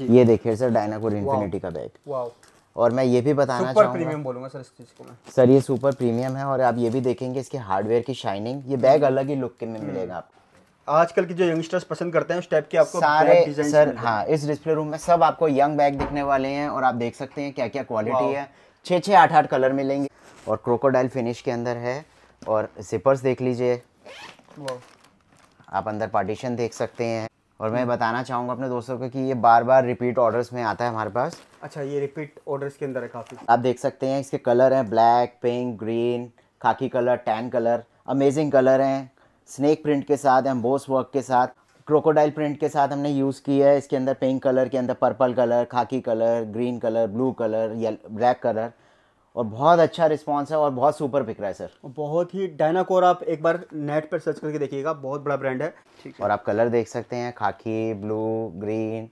ये देखिए sir Dynacore Infinity का बैग और मैं ये भी बताना सुपर प्रीमियम बोलूंगा सर इस चीज़ को मैं सर ये सुपर प्रीमियम है और आप ये भी देखेंगे इसके हार्डवेयर की शाइनिंग ये बैग हम्म। अलग ही लुक के में हम्म। मिलेगा आपको आजकल की जो यंगस्टर्स पसंद करते हैं उस टाइप के आपको सारे सर हाँ इस डिस्प्ले रूम में सब आपको यंग बैग दिखने वाले हैं और आप देख सकते हैं क्या क्या क्वालिटी है छः छः आठ आठ कलर मिलेंगे और क्रोकोडाइल फिनिश के अंदर है और सिपर्स देख लीजिए आप अंदर पार्टीशन देख सकते हैं और मैं हम्म। बताना चाहूँगा अपने दोस्तों को कि ये बार बार रिपीट ऑर्डर्स में आता है हमारे पास अच्छा ये रिपीट ऑर्डर्स के अंदर है काफ़ी आप देख सकते हैं इसके कलर हैं black pink green khaki colour tan colour amazing colour हैं स्नेक प्रिंट के साथ एम्बोस वर्क के साथ क्रोकोडाइल प्रिंट के साथ हमने यूज़ की है इसके अंदर पिंक कलर के अंदर purple colour khaki colour green colour blue colour black colour और बहुत अच्छा रिस्पांस है और बहुत सुपर पिक रहा है सर बहुत ही डायनाकोर आप एक बार नेट पर सर्च करके देखिएगा बहुत बड़ा ब्रांड है ठीक है और आप कलर देख सकते हैं खाकी ब्लू ग्रीन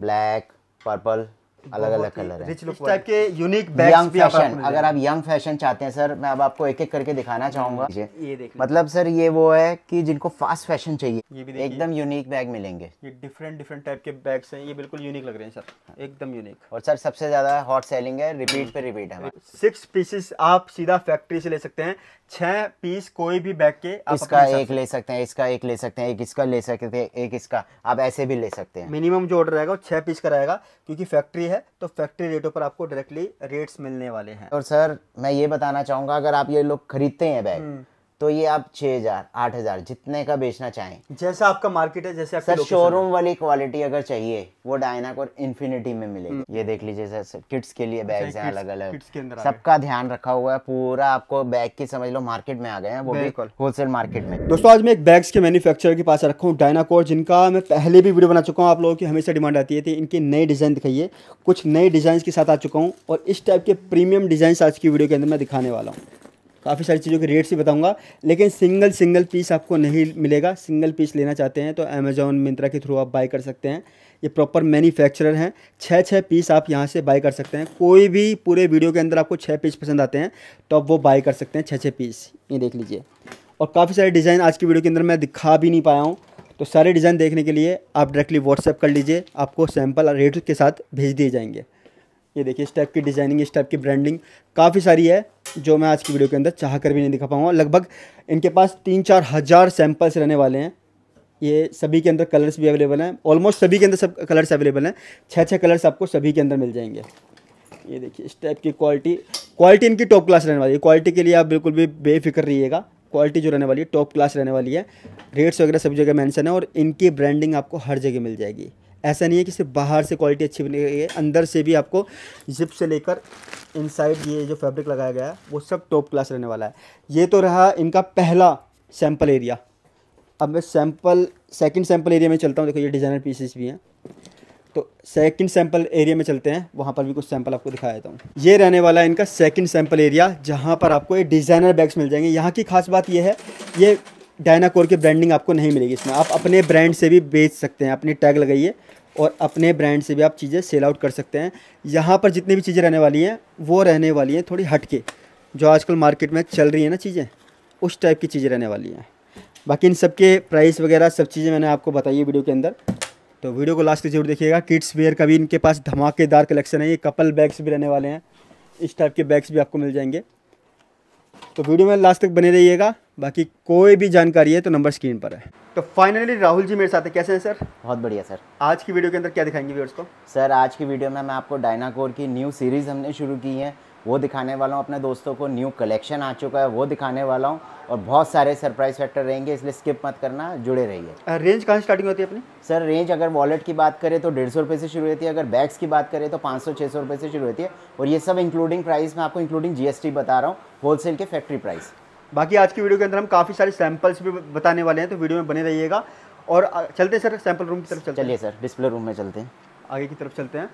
ब्लैक पर्पल अलग अलग कलर है टाइप के यूनिक यंग फैशन अगर आप यंग फैशन चाहते हैं सर मैं अब आपको एक एक करके दिखाना हम्म, चाहूंगा ये मतलब सर ये वो है कि जिनको फास्ट फैशन चाहिए एकदम यूनिक बैग मिलेंगे ये डिफरेंट डिफरेंट टाइप के बैग्स हैं ये बिल्कुल यूनिक लग रहे हैं सर हाँ। एकदम यूनिक और सर सबसे ज्यादा हॉट सेलिंग है रिपीट पे रिपीट है सिक्स पीसेस आप सीधा फैक्ट्री से ले सकते हैं छह पीस कोई भी बैग के आप इसका एक ले सकते हैं इसका एक ले सकते हैं एक इसका ले सकते हैं एक इसका आप ऐसे भी ले सकते हैं मिनिमम जो ऑर्डर रहेगा वो छह पीस का रहेगा क्योंकि फैक्ट्री है तो फैक्ट्री रेटों पर आपको डायरेक्टली रेट्स मिलने वाले हैं और सर मैं ये बताना चाहूंगा अगर आप ये लोग खरीदते हैं बैग हम्म। तो ये आप छह हज़ार आठ हज़ार जितने का बेचना चाहें जैसा आपका मार्केट है जैसे सर शोरूम वाली क्वालिटी अगर चाहिए वो डायनाक और इन्फिनिटी में मिलेगी हम्म। ये देख लीजिए सर किड्स के लिए बैग अच्छा, हैं अलग अलग सबका ध्यान रखा हुआ है पूरा आपको बैग की समझ लो मार्केट में आ गए हैं वो भी होलसेल मार्केट में दोस्तों आज मैं एक बैग्स के मैन्युफेक्चर के पास रखा हूँ डायनाकोर जिनका मैं पहले भी वीडियो बना चुका हूँ आप लोगों की हमेशा डिमांड आती है तो इनके नए डिज़ाइन दिखाइए कुछ नए डिज़ाइन के साथ आ चुका हूँ और इस टाइप के प्रीमियम डिज़ाइन आज की वीडियो के अंदर मैं दिखाने वाला हूँ काफ़ी सारी चीज़ों के रेट्स भी बताऊँगा लेकिन सिंगल सिंगल पीस आपको नहीं मिलेगा सिंगल पीस लेना चाहते हैं तो अमेज़ोन मिंत्रा के थ्रू आप बाई कर सकते हैं ये प्रॉपर मैन्युफैक्चरर हैं छः छः पीस आप यहाँ से बाई कर सकते हैं कोई भी पूरे वीडियो के अंदर आपको छः पीस पसंद आते हैं तो आप वो बाई कर सकते हैं छः छः पीस ये देख लीजिए और काफ़ी सारे डिज़ाइन आज की वीडियो के अंदर मैं दिखा भी नहीं पाया हूँ तो सारे डिज़ाइन देखने के लिए आप डायरेक्टली व्हाट्सएप कर लीजिए आपको सैम्पल और रेट के साथ भेज दिए जाएंगे ये देखिए इस टाइप की डिज़ाइनिंग इस टाइप की ब्रांडिंग काफ़ी सारी है जो मैं आज की वीडियो के अंदर चाह कर भी नहीं दिखा पाऊँगा लगभग इनके पास तीन चार हज़ार सैम्पल्स रहने वाले हैं ये सभी के अंदर कलर्स भी अवेलेबल हैं ऑलमोस्ट सभी के अंदर सब कलर्स अवेलेबल हैं छः छः कलर्स आपको सभी के अंदर मिल जाएंगे ये देखिए इस टाइप की क्वालिटी क्वालिटी इनकी टॉप क्लास रहने वाली है क्वालिटी के लिए आप बिल्कुल भी बेफिक्र रहिएगा क्वालिटी जो रहने वाली है टॉप क्लास रहने वाली है रेट्स वगैरह सभी जगह मैंसन है और इनकी ब्रांडिंग आपको हर जगह मिल जाएगी ऐसा नहीं है कि सिर्फ बाहर से क्वालिटी अच्छी बनी है अंदर से भी आपको जिप से लेकर इनसाइड ये जो फैब्रिक लगाया गया है वो सब टॉप क्लास रहने वाला है ये तो रहा इनका पहला सैंपल एरिया अब मैं सैंपल सेकंड सैंपल एरिया में चलता हूँ देखो ये डिज़ाइनर पीसेस भी हैं तो सेकंड सैंपल एरिया में चलते हैं वहाँ पर भी कुछ सैंपल आपको दिखाया देता हूँ ये रहने वाला है इनका सेकंड सैंपल एरिया जहाँ पर आपको ये डिज़ाइनर बैग्स मिल जाएंगे यहाँ की खास बात ये है ये डायनाकोर की ब्रांडिंग आपको नहीं मिलेगी इसमें आप अपने ब्रांड से भी बेच सकते हैं अपनी टैग लगाइए और अपने ब्रांड से भी आप चीज़ें सेल आउट कर सकते हैं यहाँ पर जितनी भी चीज़ें रहने वाली हैं वो रहने वाली हैं थोड़ी हट के जो आजकल मार्केट में चल रही है ना चीज़ें उस टाइप की चीज़ें रहने वाली हैं बाकी इन सब के प्राइस वगैरह सब चीज़ें मैंने आपको बताई है वीडियो के अंदर तो वीडियो को लास्ट जरूर देखिएगा किड्स वेयर का भी इनके पास धमाकेदार कलेक्शन है ये कपल बैग्स भी रहने वाले हैं इस टाइप के बैग्स भी आपको मिल जाएंगे तो वीडियो में लास्ट तक बने रहिएगा बाकी कोई भी जानकारी है तो नंबर स्क्रीन पर है तो फाइनली राहुल जी मेरे साथ है कैसे हैं सर बहुत बढ़िया सर आज की वीडियो के अंदर क्या दिखाएंगे व्यवर्स को सर आज की वीडियो में मैं आपको डायनाकोर की न्यू सीरीज़ हमने शुरू की है वो दिखाने वाला हूँ अपने दोस्तों को न्यू कलेक्शन आ चुका है वो दिखाने वाला हूँ और बहुत सारे सरप्राइज फैक्टर रहेंगे इसलिए स्किप मत करना जुड़े रहिए रेंज कहाँ स्टार्टिंग होती है अपनी सर रेंज अगर वॉलेट की बात करें तो डेढ़ सौ रुपये से शुरू होती है अगर बैग्स की बात करें तो पाँच सौ छः सौ रुपये से शुरू होती है और ये सब इंक्लूडिंग प्राइस मैं आपको इंक्लूडिंग जीएसटी बता रहा हूँ होलसेल के फैक्ट्री प्राइस बाकी आज की वीडियो के अंदर हम काफ़ी सारे सैंपल्स भी बताने वाले हैं तो वीडियो में बने रहिएगा और चलते सर सैंपल रूम की तरफ चलिए सर डिस्प्ले रूम में चलते हैं आगे की तरफ चलते हैं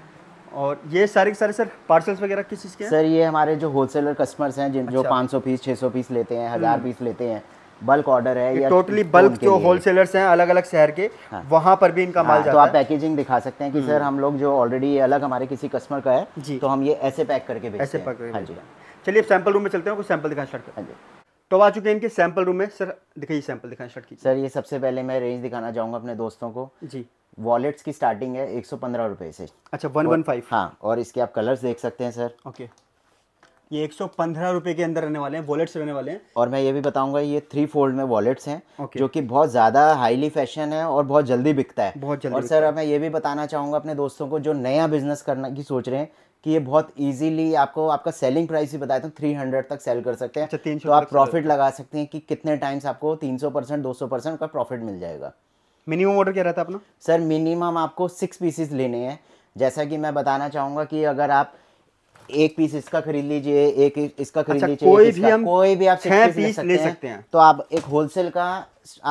और ये सारे सारे सर पार्सल्स वगैरह किस चीज़ के सर ये हमारे जो होलसेलर कस्टमर्स हैं जिन जो अच्छा। पाँच सौ पीस छः सौ पीस लेते हैं हम्म। हज़ार पीस लेते हैं बल्क ऑर्डर है या टोटली बल्क जो होलसेलर्स हैं अलग अलग शहर के हाँ। वहाँ पर भी इनका माल हाँ, तो आप पैकेजिंग दिखा सकते हैं कि हम्म। सर हम लोग जो ऑलरेडी ये अलग हमारे किसी कस्टमर का है तो हम ये ऐसे पैक करके भेजते हैं ऐसे पैक करके हाँ चलिए सैंपल रूम में चलते हैं कुछ सैंपल दिखा स्टार्ट हाँ जी तो आ चुके हैं इनके सैंपल रूम में सर दिखाइए सैंपल दिखाएं शर्ट की सर ये सबसे पहले मैं रेंज दिखाना चाहूँगा अपने दोस्तों को जी वॉलेट्स की स्टार्टिंग है एक सौ पंद्रह रुपये से अच्छा वन वन फाइव हाँ और इसके आप कलर्स देख सकते हैं सर ओके ये एक सौ पंद्रह रुपये के अंदर रहने वाले हैं वॉलेट्स रहने वाले हैं और मैं ये भी बताऊंगा ये थ्री फोल्ड में वॉलेट्स हैं जो कि बहुत ज़्यादा हाईली फैशन है और बहुत जल्दी बिकता है बहुत जल्दी और सर मैं ये भी बताना चाहूँगा अपने दोस्तों को जो नया बिजनेस करना की सोच रहे हैं कि ये बहुत इजीली आपको आपका सेलिंग प्राइस भी बताया था थ्री हंड्रेड तक सेल कर सकते हैं अच्छा, तो आप प्रॉफिट लगा सकते हैं कि कितने टाइम्स आपको तीन सौ परसेंट दो सौ परसेंट का प्रॉफिट मिल जाएगा मिनिमम ऑर्डर क्या रहता है अपना सर मिनिमम आपको सिक्स पीसेस लेने हैं जैसा कि मैं बताना चाहूंगा कि अगर आप एक पीस इसका खरीद लीजिए एक इसका खरीद अच्छा, लीजिए कोई भी हम कोई भी आप छह पीस, पीस ले सकते हैं तो आप एक होलसेल का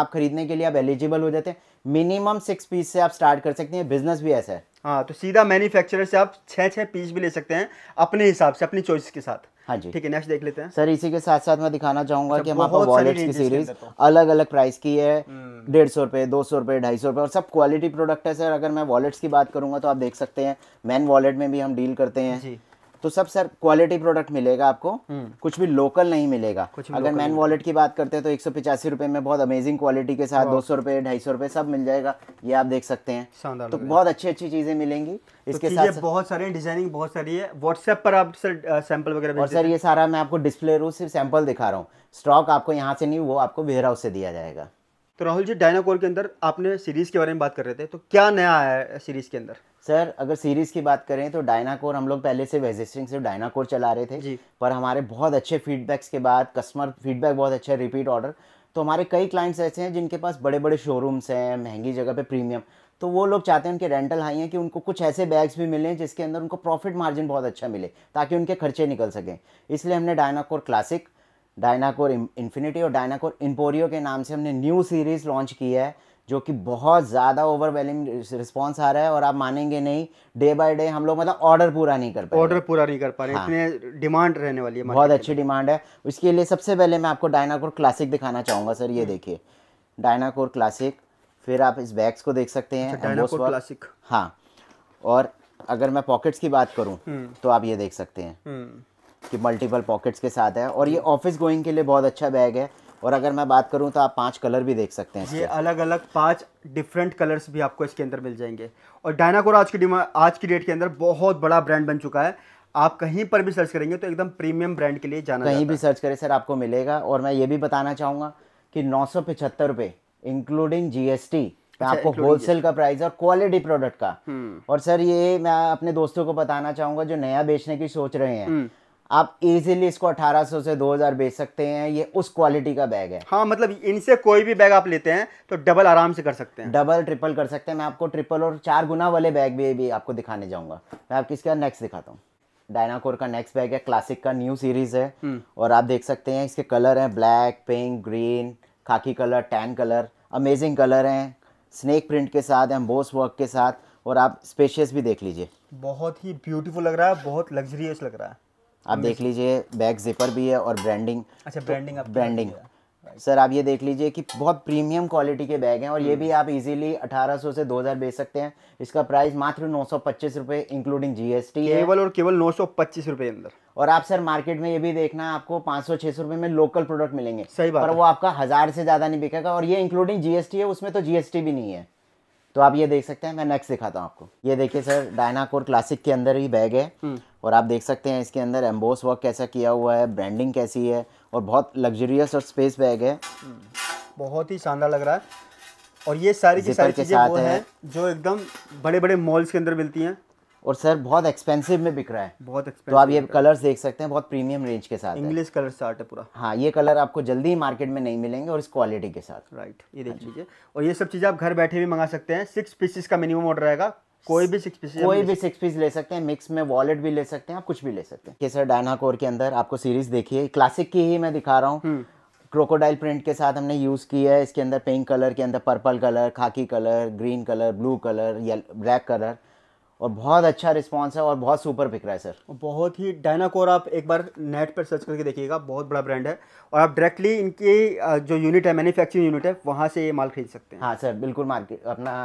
आप खरीदने के लिए आप एलिजिबल हो जाते हैं मिनिमम सिक्स पीस से आप स्टार्ट कर सकते हैं बिजनेस भी ऐसा है हाँ तो सीधा मैन्युफैक्चरर से आप छः छः पीस भी ले सकते हैं अपने हिसाब से अपनी चॉइस के साथ हाँ जी ठीक है नेक्स्ट देख लेते हैं सर इसी के साथ साथ मैं दिखाना चाहूंगा अच्छा, कि हमारे वॉलेट्स की सीरीज अलग अलग प्राइस की है हम्म। डेढ़ सौ रुपये दो सौ रुपये ढाई सौ रुपये और सब क्वालिटी प्रोडक्ट है सर अगर मैं वॉलेट्स की बात करूंगा तो आप देख सकते हैं मैन वॉलेट में भी हम डील करते हैं तो सब सर क्वालिटी प्रोडक्ट मिलेगा आपको हम्म। कुछ भी लोकल नहीं मिलेगा अगर मैन वॉलेट की बात करते हैं तो एक सौ पिचासी रुपए में बहुत अमेजिंग क्वालिटी के साथ दो सौ रुपए ढाई सौ रुपए सब मिल जाएगा ये आप देख सकते हैं तो बहुत अच्छी अच्छी चीजें मिलेंगी तो इसके साथ बहुत सारी डिजाइनिंग बहुत सारी है व्हाट्सएप पर आप सर सैंपल वगैरह और सर ये सारा मैं आपको डिस्प्ले रू सिर्फ सैंपल दिखा रहा हूँ स्टॉक आपको यहाँ से नहीं वो आपको वेयर हाउस से दिया जाएगा तो राहुल जी डायनाकोर के अंदर आपने सीरीज के बारे में बात कर रहे थे तो क्या नया आया है सीरीज के अंदर सर अगर सीरीज़ की बात करें तो डायनाकोर हम लोग पहले से वेजिस्टिंग से डायनाकोर चला रहे थे पर हमारे बहुत अच्छे फीडबैक्स के बाद कस्टमर फीडबैक बहुत अच्छे रिपीट ऑर्डर तो हमारे कई क्लाइंट्स ऐसे हैं जिनके पास बड़े बड़े शोरूम्स हैं महंगी जगह पे प्रीमियम तो वो लोग चाहते हैं उनके रेंटल हाई हैं कि उनको कुछ ऐसे बैग्स भी मिलें जिसके अंदर उनको प्रॉफिट मार्जिन बहुत अच्छा मिले ताकि उनके खर्चे निकल सकें इसलिए हमने डायनाकोर क्लासिक डायनाकोर इन्फिनिटी और डायनाकोर इम्पोरियो के नाम से हमने न्यू सीरीज़ लॉन्च की है जो कि बहुत ज़्यादा ओवरवेलिंग रिस्पॉन्स आ रहा है और आप मानेंगे नहीं डे बाय डे हम लोग मतलब ऑर्डर पूरा नहीं कर पा ऑर्डर पूरा नहीं कर पा रहे हाँ। इतने डिमांड रहने वाली है बहुत अच्छी डिमांड है उसके लिए सबसे पहले मैं आपको डायनाकोर क्लासिक दिखाना चाहूँगा सर ये हम्म। देखिए डायनाकोर क्लासिक फिर आप इस बैग्स को देख सकते हैं डायनाकोर अच्छा, क्लासिक हाँ और अगर मैं पॉकेट्स की बात करूँ हम्म। तो आप ये देख सकते हैं हम्म। कि मल्टीपल पॉकेट्स के साथ है और ये ऑफिस गोइंग के लिए बहुत अच्छा बैग है और अगर मैं बात करूँ तो आप पांच कलर भी देख सकते हैं ये अलग अलग पांच डिफरेंट कलर्स भी आपको इसके अंदर मिल जाएंगे और डायनाकोर आज की आज की डेट के अंदर बहुत बड़ा ब्रांड बन चुका है आप कहीं पर भी सर्च करेंगे तो एकदम प्रीमियम ब्रांड के लिए जाना कहीं भी सर्च करें सर आपको मिलेगा और मैं ये भी बताना चाहूँगा कि नौ सौ पचहत्तर रुपये इंक्लूडिंग जीएसटी मैं अच्छा, आपको होलसेल का प्राइस और क्वालिटी प्रोडक्ट का हम्म। और सर ये मैं अपने दोस्तों को बताना चाहूंगा जो नया बेचने की सोच रहे हैं हम्म। आप इजीली इसको 1800 से 2000 बेच सकते हैं ये उस क्वालिटी का बैग है हाँ मतलब इनसे कोई भी बैग आप लेते हैं तो डबल आराम से कर सकते हैं डबल ट्रिपल कर सकते हैं मैं आपको ट्रिपल और चार गुना वाले बैग भी, भी आपको दिखाने जाऊंगा मैं आपको इसके नेक्स्ट दिखाता हूँ डायनाकोर का नेक्स्ट बैग है क्लासिक का न्यू सीरीज है हम्म। और आप देख सकते हैं इसके कलर हैं black pink green khaki colour tan colour amazing colour हैं स्नेक प्रिंट के साथ एम्बोस वर्क के साथ और आप स्पेशियस भी देख लीजिए बहुत ही ब्यूटीफुल लग रहा है बहुत लग्जरियस लग रहा है आप देख लीजिए बैग जिपर भी है और ब्रांडिंग अच्छा ब्रांडिंग ब्रांडिंग सर आप ये देख लीजिए कि बहुत प्रीमियम क्वालिटी के बैग हैं और ये हम्म। भी आप इजीली 1800 से 2000 बेच सकते हैं इसका प्राइस मात्र नौ सौ पच्चीस रुपए इंक्लूडिंग जीएसटी केवल और केवल नौ सौ पच्चीस रुपये अंदर और आप सर मार्केट में ये भी देखना आपको पाँच सौ छह सौ रुपये में लोकल प्रोडक्ट मिलेंगे सही बात पर वो आपका हज़ार से ज़्यादा नहीं बिकेगा और ये इंक्लूडिंग जीएसटी है उसमें तो जीएसटी भी नहीं है तो आप ये देख सकते हैं मैं नेक्स्ट दिखाता हूँ आपको ये देखिए सर डायनाकोर क्लासिक के अंदर ही बैग है हम्म। और आप देख सकते हैं इसके अंदर एम्बोस वर्क कैसा किया हुआ है ब्रांडिंग कैसी है और बहुत लग्जरियस और स्पेस बैग है हम्म। बहुत ही शानदार लग रहा है और ये सारी की सारी चीज़ें वो हैं है। जो एकदम बड़े बड़े मॉल्स के अंदर मिलती हैं और सर बहुत एक्सपेंसिव में बिक रहा है बहुत तो आप ये कलर्स देख सकते हैं बहुत प्रीमियम रेंज के साथ इंग्लिश कलर स्टार्ट है पूरा हाँ ये कलर आपको जल्दी ही मार्केट में नहीं मिलेंगे और इस क्वालिटी के साथ राइट ये देख हाँ लीजिए और ये सब चीज़ें आप घर बैठे भी मंगा सकते हैं सिक्स पीसेस का मिनिमम ऑर्डर रहेगा कोई भी सिक्स पीस कोई भी सिक्स पीस ले सकते हैं मिक्स में वॉलेट भी ले सकते हैं आप कुछ भी ले सकते हैं सर डायना कोर के अंदर आपको सीरीज देखिए क्लासिक की ही मैं दिखा रहा हूँ क्रोकोडाइल हम्म। प्रिंट के साथ हमने यूज़ किया है इसके अंदर पिंक कलर के अंदर purple colour khaki colour green colour blue colour black colour और बहुत अच्छा रिस्पॉन्स है और बहुत सुपर बिक रहा है सर बहुत ही डायनाकोर आप एक बार नेट पर सर्च करके देखिएगा बहुत बड़ा ब्रांड है और आप डायरेक्टली इनकी जो यूनिट है मैन्युफैक्चरिंग यूनिट है वहाँ से ये माल खरीद सकते हैं हाँ सर बिल्कुल मार्केट अपना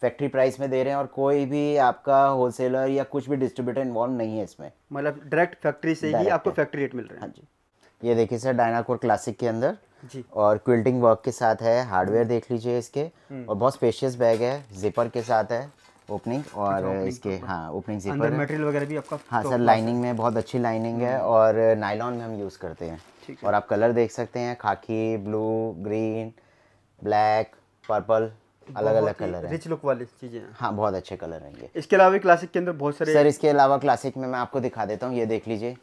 फैक्ट्री प्राइस में दे रहे हैं और कोई भी आपका होलसेलर या कुछ भी डिस्ट्रीब्यूटर इन्वॉल्व नहीं है इसमें मतलब डायरेक्ट फैक्ट्री से ही आपको फैक्ट्री रेट मिल रहा है हाँ जी ये देखिए सर डायनाकोर क्लासिक के अंदर जी और क्विल्टिंग वर्क के साथ है हार्डवेयर देख लीजिए इसके हम्म। और बहुत स्पेशियस बैग है जिपर के साथ है ओपनिंग और इसके हाँ ओपनिंग अंदर मटेरियल वगैरह भी आपका हाँ सर लाइनिंग में बहुत अच्छी लाइनिंग हम्म। है और नाइलॉन में हम यूज़ करते हैं और आप कलर देख सकते हैं खाकी ब्लू ग्रीन ब्लैक पर्पल अलग अलग कलर है रिच लुक वाली चीज़ें हाँ बहुत अच्छे कलर हैं ये इसके अलावा क्लासिक के अंदर बहुत सारे सर इसके अलावा क्लासिक में मैं आपको दिखा देता हूँ ये देख लीजिए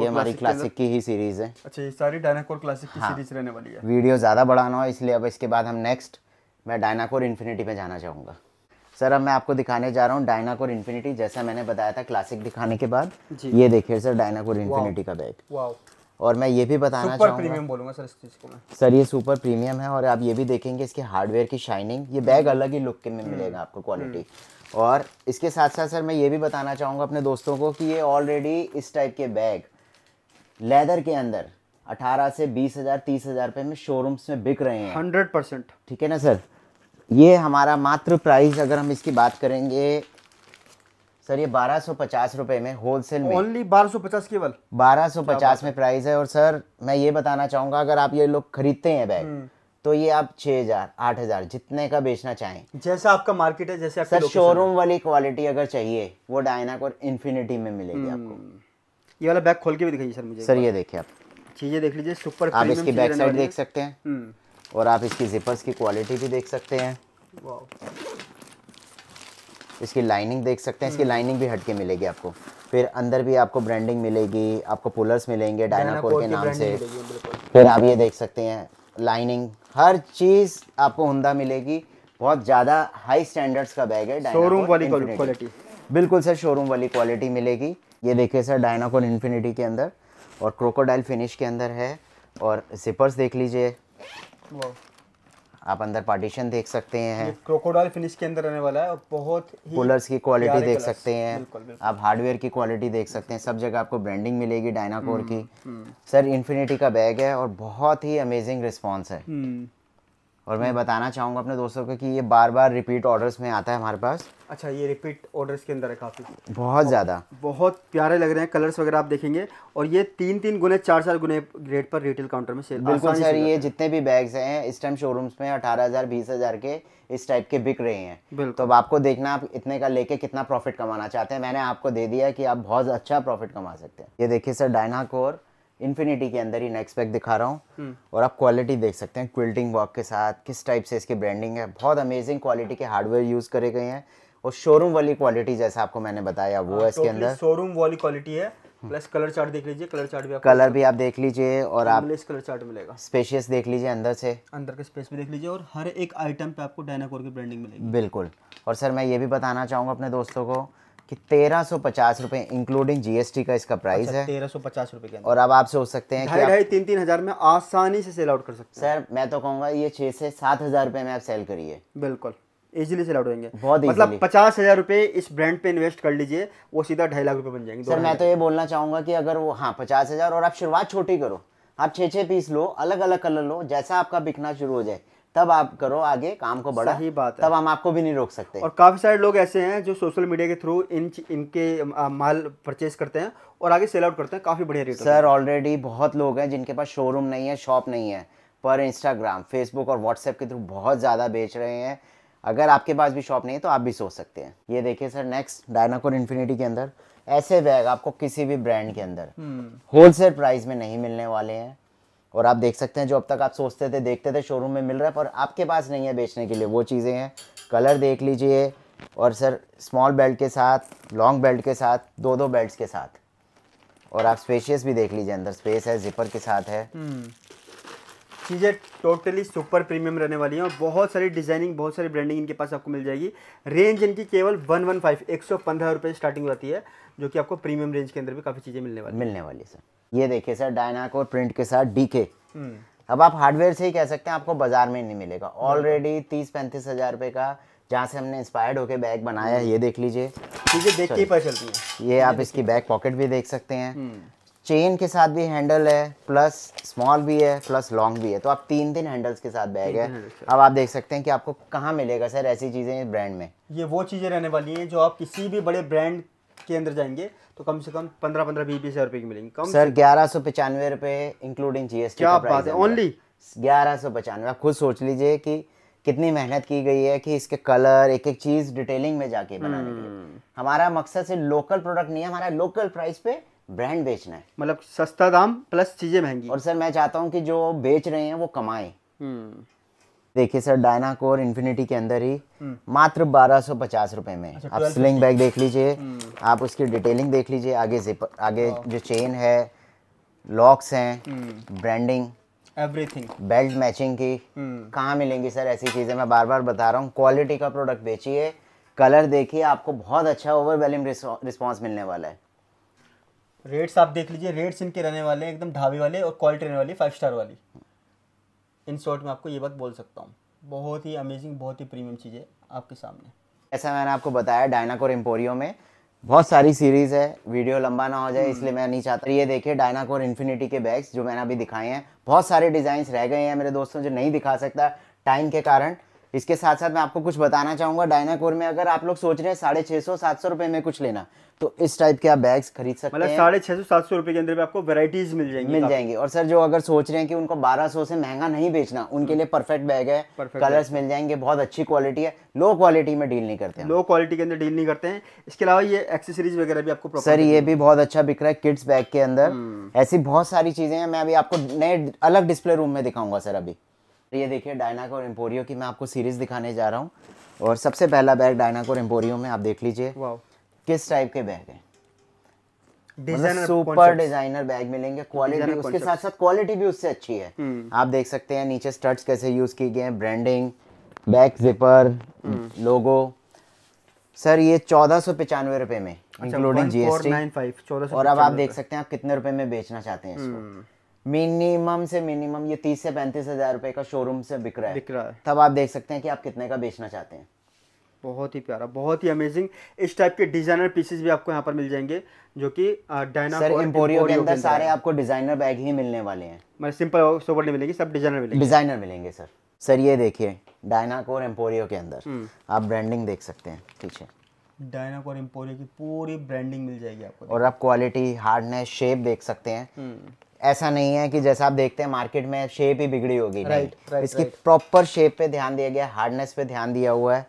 ये हमारी क्लासिक की ही सीरीज है अच्छा ये सारी डायनाकोर क्लासिक की सीरीज हाँ। रहने वाली है वीडियो ज़्यादा बढ़ाना हो इसलिए अब इसके बाद हम नेक्स्ट मैं डायनाकोर इन्फिनिटी में जाना चाहूंगा सर अब मैं आपको दिखाने जा रहा हूँ डायनाकोर इन्फिनिटी जैसा मैंने बताया था क्लासिक दिखाने के बाद ये देखिए सर डायनाकोर इन्फिनिटी का बैग और मैं ये भी बताना सुपर प्रीमियम बोलूंगा सर इस चीज़ को मैं सर ये सुपर प्रीमियम है और आप ये भी देखेंगे इसके हार्डवेयर की शाइनिंग ये बैग हम्म। अलग ही लुक के में हम्म। मिलेगा आपको क्वालिटी हम्म। और इसके साथ साथ सर मैं ये भी बताना चाहूंगा अपने दोस्तों को कि ये ऑलरेडी इस टाइप के बैग लेदर के अंदर अठारह से बीस हज़ार तीस हज़ार में शोरूम्स में बिक रहे हैं हंड्रेड परसेंट ठीक है ना सर ये हमारा मात्र प्राइस अगर हम इसकी बात करेंगे सर ये बारह सौ पचास रुपए में होलसेल में ओनली बारह सौ पचास केवल बारह सौ पचास में प्राइस है और सर मैं ये बताना चाहूंगा अगर आप ये लोग खरीदते हैं बैग हम्म। तो ये आप छह हज़ार आठ हज़ार जितने का बेचना चाहें जैसा आपका मार्केट है जैसे सर शोरूम वाली क्वालिटी अगर चाहिए वो डायनाक और इन्फिनिटी में मिलेगी आपको हम्म। ये वाला बैग खोल के भी दिखाइए सर मुझे सर ये देखिए आप चीज़ें देख लीजिए सुपर आप इसकी बैक साइड देख सकते हैं हम्म। और आप इसकी ज़िपर्स की क्वालिटी भी देख सकते हैं इसकी लाइनिंग देख सकते हैं इसकी लाइनिंग hmm. भी हटके मिलेगी आपको फिर अंदर भी आपको ब्रांडिंग मिलेगी आपको पुलर्स मिलेंगे डायनाकोर के नाम से फिर आप ये देख सकते हैं लाइनिंग हर चीज़ आपको हुंदा मिलेगी बहुत ज़्यादा हाई स्टैंडर्ड्स का बैग है शोरूम वाली क्वालिटी बिल्कुल सर शोरूम वाली क्वालिटी मिलेगी ये देखिए सर डायनाकोर इन्फिनिटी के अंदर और क्रोकोडाइल फिनिश के अंदर है और सिपर्स देख लीजिए आप अंदर पार्टीशन देख सकते हैं क्रोकोडाइल फिनिश के अंदर रहने वाला है और बहुत कूलर्स की क्वालिटी देख सकते हैं बिल्कुल, बिल्कुल। आप हार्डवेयर की क्वालिटी देख सकते हैं सब जगह आपको ब्रांडिंग मिलेगी डायनाकोर हम्म, की सर हम्म। इन्फिनिटी का बैग है और बहुत ही अमेजिंग रिस्पॉन्स है हम्म। और मैं हम्म। बताना चाहूँगा अपने दोस्तों को कि ये बार बार रिपीट ऑर्डर्स में आता है हमारे पास अच्छा ये रिपीट ऑर्डर्स के अंदर है काफ़ी बहुत ज़्यादा बहुत प्यारे लग रहे हैं कलर्स वगैरह आप देखेंगे और ये तीन तीन गुने चार चार गुने रेट पर रिटेल काउंटर में सेल बिल्कुल सर ये जितने भी बैग्स हैं इस टाइम शोरूम्स में अठारह हज़ार बीस हज़ार के इस टाइप के बिक रहे हैं तो अब आपको देखना आप इतने का लेके कितना प्रॉफिट कमाना चाहते हैं मैंने आपको दे दिया कि आप बहुत अच्छा प्रॉफिट कमा सकते हैं ये देखिए सर डायना कोर इन्फिनिटी के अंदर ही नेक स्पैक दिखा रहा हूँ हम्म। और आप क्वालिटी देख सकते हैं क्विल्टिंग वर्क के साथ किस टाइप से इसकी ब्रांडिंग है बहुत अमेजिंग क्वालिटी के हार्डवेयर यूज़ करे गए हैं और शोरूम वाली क्वालिटी जैसा आपको मैंने बताया वो हाँ, है इसके अंदर शोरूम वाली क्वालिटी है प्लस कलर चार्ट देख लीजिए कलर चार्ट भी आप कलर भी आप देख लीजिए और आप कलर चार्ट मिलेगा स्पेशियस देख लीजिए अंदर से अंदर का स्पेस भी देख लीजिए और हर एक आइटम पे आपको डायनाकोर की ब्रांडिंग मिलेगी बिल्कुल और सर मैं ये भी बताना चाहूंगा अपने दोस्तों को कि तेरह सौ पचास रूपए इंक्लूडिंग जीएसटी का इसका प्राइस अच्छा, है तेरह सौ पचास रुपये के और अब आप सोच सकते हैं ढाई ढाई तीन तीन हज़ार में आसानी से सेल आउट कर सकते हैं सर मैं तो कहूंगा ये छह से सात हज़ार रुपये में आप सेल करिए बिल्कुल इजीली सेल आउट होंगे बहुत मतलब पचास हज़ार रुपए इस ब्रांड पे इन्वेस्ट कर लीजिए वो सीधा ढाई लाख रुपए बन जाएंगे सर मैं तो ये बोलना चाहूंगा कि अगर वो हाँ पचास हज़ार और आप शुरुआत छोटी करो आप छे छह पीस लो अलग अलग कलर लो जैसा आपका बिकना शुरू हो जाए तब आप करो आगे काम को बड़ा ही बात है तब हम आपको भी नहीं रोक सकते और काफ़ी सारे लोग ऐसे हैं जो सोशल मीडिया के थ्रू इन इनके माल परचेज करते हैं और आगे सेल आउट करते हैं काफ़ी बढ़िया रेट सर ऑलरेडी बहुत लोग हैं जिनके पास शोरूम नहीं है शॉप नहीं है पर इंस्टाग्राम फेसबुक और व्हाट्सएप के थ्रू बहुत ज़्यादा बेच रहे हैं अगर आपके पास भी शॉप नहीं है तो आप भी सोच सकते हैं ये देखिए सर नेक्स्ट डायनाकोर इन्फिनिटी के अंदर ऐसे बैग आपको किसी भी ब्रांड के अंदर होलसेल हम्म। प्राइस में नहीं मिलने वाले हैं और आप देख सकते हैं जो अब तक आप सोचते थे देखते थे शोरूम में मिल रहा है पर आपके पास नहीं है बेचने के लिए वो चीज़ें हैं कलर देख लीजिए और सर स्मॉल बेल्ट के साथ लॉन्ग बेल्ट के साथ दो दो बेल्ट के साथ और आप स्पेशियस भी देख लीजिए अंदर स्पेस है जिपर के साथ है चीज़ें टोटली सुपर प्रीमियम रहने वाली हैं और बहुत सारी डिज़ाइनिंग बहुत सारी ब्रांडिंग इनके पास आपको मिल जाएगी रेंज इनकी केवल वन वन फाइव एक सौ पंद्रह रुपये स्टार्टिंग होती है जो कि आपको प्रीमियम रेंज के अंदर भी काफ़ी चीज़ें मिलने वाली मिलने वाली सर ये देखिए सर डायनाकोड प्रिंट के साथ डीके अब आप हार्डवेयर से ही कह सकते हैं आपको बाजार में नहीं मिलेगा ऑलरेडी तीस पैंतीस हजार रुपए का जहाँ से हमने इंस्पायर्ड होके बैग बनाया है ये देख लीजिए ठीक है देख के पता चलती है ये आप इसकी बैक पॉकेट भी देख सकते हैं चेन हम्म। के साथ भी हैंडल है प्लस स्मॉल भी है प्लस लॉन्ग भी है तो आप तीन तीन हैंडल्स के साथ बैग है अब आप देख सकते हैं कि आपको कहाँ मिलेगा सर ऐसी चीज़ें ब्रांड में ये वो चीज़ें रहने वाली हैं जो आप किसी भी बड़े ब्रांड के अंदर जाएंगे तो कम से कम पंद्रह पंद्रह बीस बीस हज़ार रुपए की मिलेंगे कम सर ग्यारह सौ पचानवे रुपए इंक्लूडिंग जीएसटी क्या बात है ओनली ग्यारह सौ पचानवे आप खुद सोच लीजिए कि कितनी मेहनत की गई है कि इसके कलर एक एक चीज़ डिटेलिंग में जाके बनाने के लिए हम्म। हमारा मकसद से लोकल प्रोडक्ट नहीं है हमारा लोकल प्राइस पे ब्रांड बेचना है मतलब सस्ता दाम प्लस चीज़ें महंगी और सर मैं चाहता हूँ कि जो बेच रहे हैं वो कमाए हम्म। देखिए सर डायना कोर इन्फिनिटी के अंदर ही हम्म। मात्र बारह सौ पचास रुपए में अच्छा, आप स्लिंग बैग देख लीजिए हम्म। आप उसकी डिटेलिंग देख लीजिए आगे जिप आगे हाँ। जो चेन है लॉक्स हैं ब्रांडिंग एवरीथिंग बेल्ट मैचिंग की हम्म। कहाँ मिलेंगी सर ऐसी चीज़ें मैं बार बार बता रहा हूँ क्वालिटी का प्रोडक्ट बेचिए कलर देखिए आपको बहुत अच्छा ओवरवेलिंग रिस्पॉन्स मिलने वाला है रेट्स आप देख लीजिए रेट्स इनके रहने वाले एकदम ढाबे वाले और क्वालिटी रहने वाली फाइव स्टार वाली इन शॉर्ट में आपको ये बात बोल सकता हूँ बहुत ही अमेजिंग बहुत ही प्रीमियम चीज़ है आपके सामने ऐसा मैंने आपको बताया डायनाकोर एम्पोरियो में बहुत सारी सीरीज है वीडियो लंबा ना हो जाए इसलिए हम्म। मैं नहीं चाहता ये देखिए डायनाकोर इन्फिनिटी के बैग्स जो मैंने अभी दिखाए हैं बहुत सारे डिजाइन रह गए हैं मेरे दोस्तों जो नहीं दिखा सकता टाइम के कारण इसके साथ साथ मैं आपको कुछ बताना चाहूँगा डायनाकोर में अगर आप लोग सोच रहे हैं साढ़े छः सौ सात सौ रुपये में कुछ लेना तो इस टाइप के आप बैग्स खरीद सकते मतलब हैं साढ़े छः सौ सात सौ रुपये के अंदर भी आपको वैरायटीज मिल जाएंगी मिल जाएंगी और सर जो अगर सोच रहे हैं कि उनको बारह सौ से महंगा नहीं बेचना उनके हम्म। लिए परफेक्ट बैग है कलर्स मिल जाएंगे बहुत अच्छी क्वालिटी है लो क्वालिटी में डील नहीं करते लो क्वालिटी के अंदर डील नहीं करते हैं इसके अलावा ये एक्सेसरीज वगैरह भी आपको सर ये भी बहुत अच्छा बिक रहा है किड्स बैग के अंदर हम्म। ऐसी बहुत सारी चीज़ें हैं मैं अभी आपको नए अलग डिस्प्ले रूम में दिखाऊंगा सर अभी तो ये देखिए डायनाकोर एम्पोरियो की मैं आपको सीरीज़ दिखाने जा रहा हूँ और सबसे पहला बैग डायनाकोर एम्पोरियो में आप देख लीजिए किस टाइप के बैग है सुपर डिजाइनर बैग मिलेंगे क्वालिटी उसके साथ साथ क्वालिटी भी उससे अच्छी है हम्म। आप देख सकते हैं नीचे स्टड्स कैसे यूज किए गए हैं branding bag zipper logo sir ये चौदह सौ पिचानवे रुपए में इंक्लूडिंग अच्छा, जीएसटी और अब आप देख सकते हैं आप कितने रुपए में बेचना चाहते हैं इसको हम्म। मिनिमम से मिनिमम ये तीस से पैंतीस हजार रुपए का शोरूम से बिक रहा है बिक रहा है तब आप देख सकते हैं कि आप कितने का बेचना चाहते हैं बहुत ही प्यारा बहुत ही अमेजिंग इस टाइप के डिजाइनर पीसेस भी आपको यहाँ पर मिल जाएंगे जो कि डायना सर एम्पोरियो के अंदर सारे आपको डिजाइनर बैग ही मिलने वाले हैं मैं सिंपल सोबर नहीं मिलेंगे सब डिजाइनर मिलेंगे डिजाइनर मिलेंगे सर सर ये देखिए डायनाकोर एम्पोरियो के अंदर हम्म। आप ब्रांडिंग देख सकते हैं पीछे डायनाकोर एम्पोरियो की पूरी ब्रांडिंग मिल जाएगी आपको और आप क्वालिटी हार्डनेस शेप देख सकते हैं हम्म। ऐसा नहीं है कि जैसा आप देखते हैं मार्केट में शेप ही बिगड़ी होगी राइट right, इसकी प्रॉपर शेप पे ध्यान दिया गया हार्डनेस पे ध्यान दिया हुआ है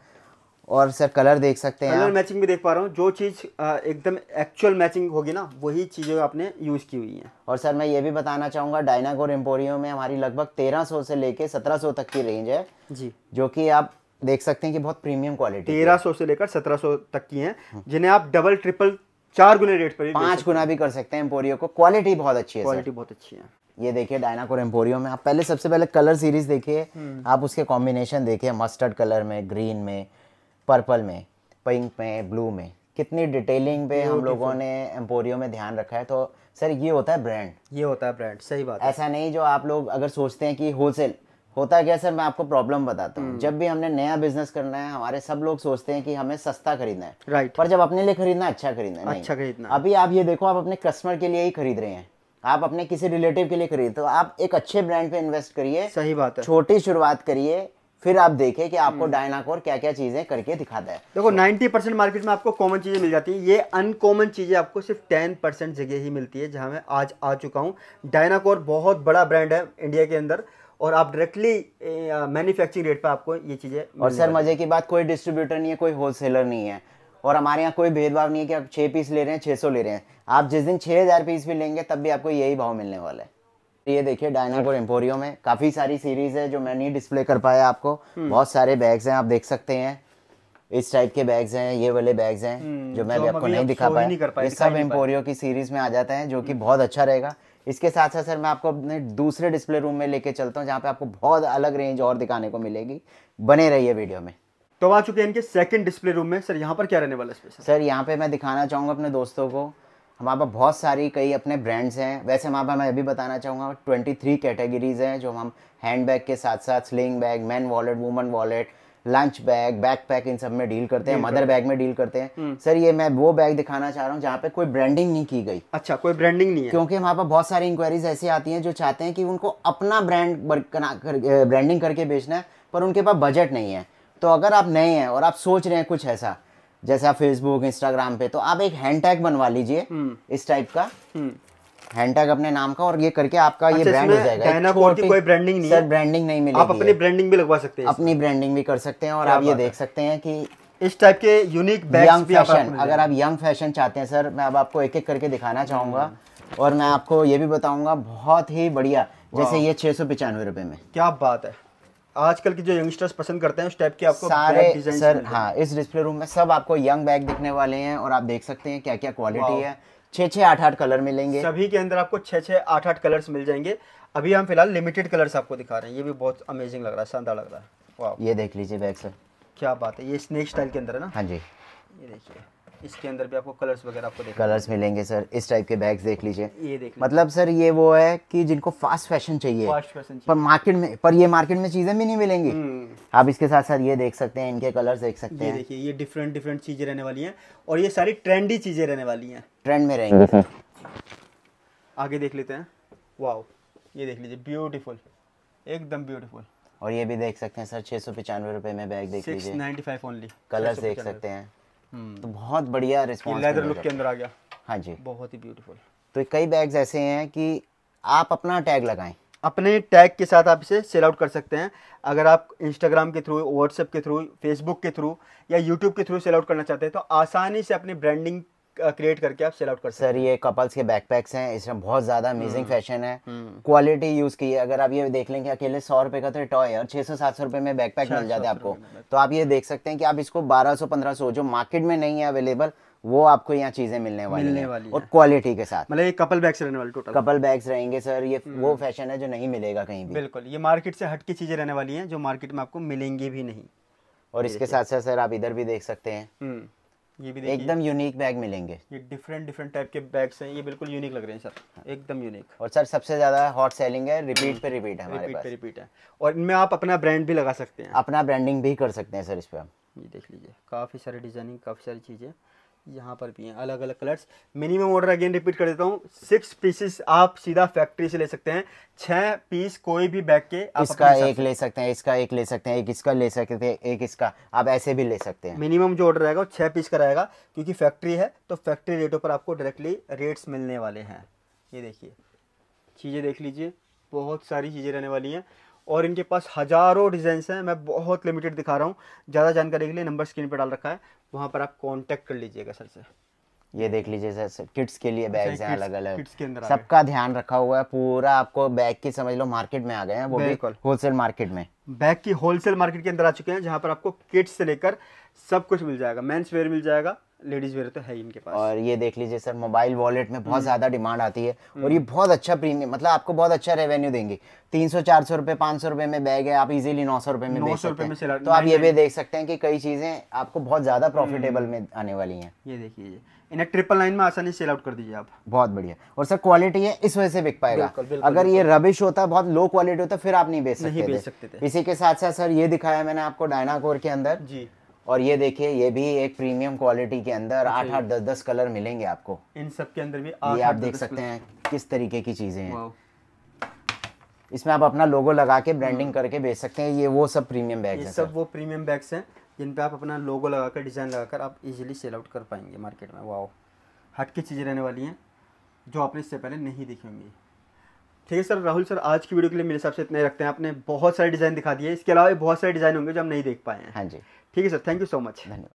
और सर कलर देख सकते हैं कलर मैचिंग भी देख पा रहा हूँ जो चीज़ एकदम एक्चुअल मैचिंग होगी ना वही चीज़ें आपने यूज़ की हुई हैं और सर मैं ये भी बताना चाहूँगा डायनागोर एम्पोरियो में हमारी लगभग 1300 से लेके 1700 तक की रेंज है जी जो कि आप देख सकते हैं कि बहुत प्रीमियम क्वालिटी तेरह सौ से लेकर सत्रह सौ तक की हैं जिन्हें आप डबल ट्रिपल चार गुने रेट पर पांच गुना भी कर सकते हैं एम्पोरियो को क्वालिटी बहुत अच्छी है क्वालिटी बहुत अच्छी है ये देखिए डायनाकोर एम्पोरियो में आप पहले सबसे पहले कलर सीरीज देखिए हम्म। आप उसके कॉम्बिनेशन देखिए मस्टर्ड कलर में ग्रीन में पर्पल में पिंक में ब्लू में कितनी डिटेलिंग पे हम लोगों ने एम्पोरियो में ध्यान रखा है तो सर ये होता है ब्रांड ये होता है ब्रांड सही बात ऐसा नहीं जो आप लोग अगर सोचते हैं कि होलसेल होता क्या सर मैं आपको प्रॉब्लम बताता हूँ हम्म। जब भी हमने नया बिजनेस करना है हमारे सब लोग सोचते हैं कि हमें सस्ता खरीदना है राइट पर जब अपने लिए खरीदना अच्छा खरीदना है अच्छा खरीदना अभी आप ये देखो आप अपने कस्टमर के लिए ही खरीद रहे हैं आप अपने किसी रिलेटिव के लिए खरीद तो आप एक अच्छे ब्रांड पे इन्वेस्ट करिए सही बात है छोटी शुरुआत करिए फिर आप देखें कि आपको डायनाकोर हम्म। क्या क्या चीजें करके दिखाता है देखो नाइनटी परसेंट मार्केट में आपको कॉमन चीजें मिल जाती है ये अनकॉमन चीजें आपको सिर्फ टेन परसेंट जगह ही मिलती है जहां मैं आज आ चुका हूँ डायनाकोर बहुत बड़ा ब्रांड है इंडिया के अंदर और आप डायरेक्टली मैन्युफैक्चरिंग रेट पर आपको ये चीज़ें और सर मज़े की बात कोई डिस्ट्रीब्यूटर नहीं है कोई होलसेलर नहीं है और हमारे यहाँ कोई भेदभाव नहीं है कि आप छः पीस ले रहे हैं छः सौ ले रहे हैं आप जिस दिन छः हज़ार पीस भी लेंगे तब भी आपको यही भाव मिलने वाला है तो ये देखिए डायनाकोर एम्पोरियो में काफ़ी सारी सीरीज़ है जो मैं नहीं डिस्प्ले कर पाया आपको हम्म। बहुत सारे बैग्स हैं आप देख सकते हैं इस टाइप के बैग्स हैं ये वाले बैग्स हैं हम्म, जो मैं भी आपको नहीं दिखा पाया ये सब एम्पोरियो की सीरीज़ में आ जाते हैं जो कि हम्म। बहुत अच्छा रहेगा इसके साथ साथ सर मैं आपको अपने दूसरे डिस्प्ले रूम में लेके चलता हूँ जहाँ पे आपको बहुत अलग रेंज और दिखाने को मिलेगी बने रहिए वीडियो में तो आ चुके हैं इनके सेकंड डिस्प्ले रूम में सर यहाँ पर क्या रहने वाला स्पेशल सर यहाँ पे मैं दिखाना चाहूँगा अपने दोस्तों को हमारे पास बहुत सारी कई अपने ब्रांड्स हैं वैसे हमारे पास मैं अभी बताना चाहूँगा ट्वेंटी थ्री कैटेगरीज हैं जो हम हैंड बैग के साथ साथ sling bag man wallet woman wallet lunch bag backpack इन सब में डील करते हैं मदर बैग में डील करते हैं सर हम्म। ये मैं वो बैग दिखाना चाह रहा हूँ जहाँ पे कोई ब्रांडिंग नहीं की गई अच्छा कोई ब्रांडिंग नहीं है क्योंकि वहाँ पर बहुत सारी इंक्वायरीज ऐसी आती हैं जो चाहते हैं कि उनको अपना ब्रांड ब्रांडिंग करके बेचना है पर उनके पास बजट नहीं है तो अगर आप नए हैं और आप सोच रहे हैं कुछ ऐसा जैसे आप फेसबुक इंस्टाग्राम पे तो आप एक हैंड टैग बनवा लीजिए हम्म। इस टाइप का हम्म। हैंडटैग अपने नाम का और ये करके आपका ये ब्रांड अच्छा, हो जाएगा कहना की कोई ब्रांडिंग नहीं सर ब्रांडिंग नहीं मिलेगी आप अपनी ब्रांडिंग भी लगवा सकते हैं अपनी ब्रांडिंग भी कर सकते हैं और आप ये देख सकते हैं कि इस टाइप के यूनिक यंग फैशन अगर आप यंग फैशन चाहते हैं सर मैं अब आपको एक एक करके दिखाना हम्म। चाहूंगा और मैं आपको ये भी बताऊंगा बहुत ही बढ़िया जैसे ये छह सौ पचानवे रुपए में क्या बात है आजकल के जो यंगस्टर्स पसंद करते हैं उस टाइप के आपको सारे सर हाँ इस डिस्प्ले रूम में सब आपको यंग बैग दिखने वाले हैं और आप देख सकते हैं क्या क्या क्वालिटी है छः छः आठ आठ कलर मिलेंगे सभी के अंदर आपको छः छः आठ आठ कलर्स मिल जाएंगे अभी हम फिलहाल लिमिटेड कलर्स आपको दिखा रहे हैं ये भी बहुत अमेजिंग लग रहा है शानदार लग रहा है ये देख लीजिए बैग सर क्या बात है ये स्नेक स्टाइल के अंदर है ना हाँ जी ये देखिए इसके अंदर भी आपको कलर्स वगैरह आपको कलर्स मिलेंगे सर इस टाइप के बैग्स देख लीजिए ये देख मतलब सर ये वो है कि जिनको फास्ट फैशन चाहिए फास्ट फैशन पर मार्केट में पर ये मार्केट में चीजें भी नहीं मिलेंगी हम्म। आप इसके साथ साथ ये देख सकते हैं इनके कलर्स देख सकते हैं देखिए ये डिफरेंट डिफरेंट चीजें रहने वाली है और ये सारी ट्रेंडी चीजें रहने वाली है ट्रेंड में रहेंगे आगे देख लेते हैं वाओ ये देख लीजिए ब्यूटीफुल एकदम ब्यूटीफुल और ये भी देख सकते हैं सर छह सौ पचानवे रुपए में बैग देख लीजिए नाइन्टी फाइव ओनली कलर्स देख सकते हैं हम्म। तो बहुत बढ़िया रिस्पॉन्स लेदर लुक के अंदर आ गया हाँ जी बहुत ही ब्यूटीफुल तो कई बैग्स ऐसे हैं कि आप अपना टैग लगाएं अपने टैग के साथ आप इसे सेल आउट कर सकते हैं अगर आप इंस्टाग्राम के थ्रू व्हाट्सएप के थ्रू फेसबुक के थ्रू या यूट्यूब के थ्रू सेल आउट करना चाहते हैं तो आसानी से अपनी ब्रांडिंग क्रिएट करके आप सेल आउट कर सकते सर ये कपल्स के बैकपैक्स हैं इसमें बहुत ज़्यादा अमेजिंग हम्म। फैशन है क्वालिटी हम्म। यूज़ की है अगर आप ये देख लेंगे अकेले सौ रुपए का तो टॉय है और छह सौ सात सौ रुपए में बैकपैक मिल जाते हैं आपको तो आप ये देख सकते हैं कि आप इसको बारह सौ पंद्रह सौ जो मार्केट में नहीं है अवेलेबल वो आपको यहाँ चीजें मिलने वाली मिलने वाली और क्वालिटी के साथ मतलब ये कपल बैग्स रहने वाले टोटल कपल बैग्स रहेंगे सर ये हम्म। वो फैशन है जो नहीं मिलेगा कहीं भी बिल्कुल ये मार्केट से हट की चीजें रहने वाली हैं जो मार्केट में आपको मिलेंगी भी नहीं और इसके साथ साथ सर आप इधर भी देख सकते हैं ये भी एकदम यूनिक बैग मिलेंगे ये डिफरेंट डिफरेंट टाइप के बैग्स हैं ये बिल्कुल यूनिक लग रहे हैं सर एकदम यूनिक और सर सबसे ज़्यादा हॉट सेलिंग है रिपीट हम्म। पे रिपीट है हमारे रिपीट पे रिपीट है और इनमें आप अपना ब्रांड भी लगा सकते हैं अपना ब्रांडिंग भी कर सकते हैं सर इस पर हम ये देख लीजिए काफ़ी सारी डिज़ाइनिंग काफ़ी सारी चीज़ें यहाँ पर भी हैं अलग अलग colours minimum order again repeat कर देता हूँ सिक्स पीसेस आप सीधा फैक्ट्री से ले सकते हैं छः पीस कोई भी बैग के आप इसका एक ले सकते हैं इसका एक ले सकते हैं एक इसका ले सकते हैं एक इसका आप ऐसे भी ले सकते हैं मिनिमम जो ऑर्डर रहेगा वो छः पीस का रहेगा क्योंकि फैक्ट्री है तो फैक्ट्री रेटों पर आपको डायरेक्टली रेट्स मिलने वाले हैं ये देखिए चीज़ें देख लीजिए बहुत सारी चीज़ें रहने वाली हैं और इनके पास हज़ारों डिज़ाइंस हैं मैं बहुत लिमिटेड दिखा रहा हूँ ज़्यादा जानकारी के लिए नंबर स्क्रीन पर डाल रखा है वहाँ पर आप कॉन्टैक्ट कर लीजिएगा सर से ये देख लीजिए सर किड्स के लिए बैग्स अच्छा, हैं अलग अलग के अंदर सबका ध्यान रखा हुआ है पूरा आपको बैग की समझ लो मार्केट में आ गए हैं वो भी होलसेल मार्केट में बैग की होलसेल मार्केट के अंदर आ चुके हैं जहाँ पर आपको किड्स से लेकर सब कुछ मिल जाएगा मेन्स वेयर मिल जाएगा लेडीज वेयर तो है ही इनके पास और ये देख लीजिए सर मोबाइल वॉलेट में बहुत हम्म। ज़्यादा डिमांड आती है हम्म। और ये बहुत अच्छा प्रीमियम मतलब आपको बहुत अच्छा रेवेन्यू देंगे तीन सौ चार सौ रुपए पाँच सौ रुपए में बैग है आप इजीली नौ सौ रुपए में नौ सौ रुपए में तो आप ये भी देख सकते हैं कि कई चीज़ें आपको बहुत ज़्यादा प्रॉफिटेबल हम्म। में आने वाली है ये देखिए इन्हें ट्रिपल लाइन में आसानी सेल आउट कर दीजिए आप बहुत बढ़िया और सर क्वालिटी है इस वजह से बिक पाएगा बिल्कुल, बिल्कुल, अगर बिल्कुल। ये रबिश होता बहुत लो क्वालिटी होता फिर आप नहीं बेच सकते, नहीं बेच सकते थे। इसी के साथ साथ सर ये दिखाया मैंने आपको डायनाकोर के अंदर जी और ये देखिए ये भी एक प्रीमियम क्वालिटी के अंदर आठ आठ दस दस कलर मिलेंगे आपको इन सब के अंदर भी ये आप देख सकते हैं किस तरीके की चीज़ें हैं इसमें आप अपना लोगो लगा के ब्रांडिंग हाँ। करके बेच सकते हैं ये वो सब प्रीमियम बैग हैं सब वो प्रीमियम बैग्स हैं जिन पे आप अपना लोगो लगा कर डिज़ाइन लगाकर आप इजीली सेल आउट कर पाएंगे मार्केट में वाओ हट की चीज़ें रहने वाली हैं जो आपने इससे पहले नहीं देखी होंगी ठीक है सर राहुल सर आज की वीडियो के लिए मेरे हिसाब से इतने रखते हैं आपने बहुत सारे डिज़ाइन दिखा दिए इसके अलावा बहुत सारे डिज़ाइन होंगे जो हम नहीं देख पाए हैं हाँ जी ठीक है sir thank you so much धन्यवाद